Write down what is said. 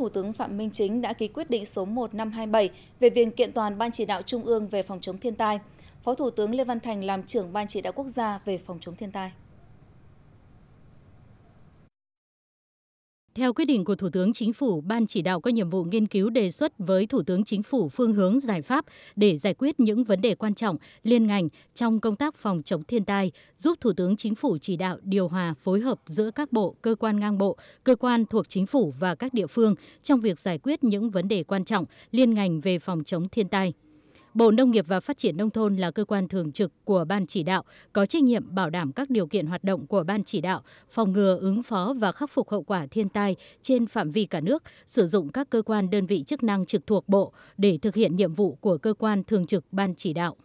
Thủ tướng Phạm Minh Chính đã ký quyết định số 1527 về việc kiện toàn Ban chỉ đạo Trung ương về phòng chống thiên tai. Phó Thủ tướng Lê Văn Thành làm trưởng Ban chỉ đạo quốc gia về phòng chống thiên tai. theo quyết định của thủ tướng chính phủ ban chỉ đạo có nhiệm vụ nghiên cứu đề xuất với thủ tướng chính phủ phương hướng giải pháp để giải quyết những vấn đề quan trọng liên ngành trong công tác phòng chống thiên tai giúp thủ tướng chính phủ chỉ đạo điều hòa phối hợp giữa các bộ cơ quan ngang bộ cơ quan thuộc chính phủ và các địa phương trong việc giải quyết những vấn đề quan trọng liên ngành về phòng chống thiên tai bộ nông nghiệp và phát triển nông thôn là cơ quan thường trực của ban chỉ đạo có trách nhiệm bảo đảm các điều kiện hoạt động của ban chỉ đạo phòng ngừa ứng phó và khắc phục hậu quả thiên tai trên phạm vi cả nước sử dụng các cơ quan đơn vị chức năng trực thuộc bộ để thực hiện nhiệm vụ của cơ quan thường trực ban chỉ đạo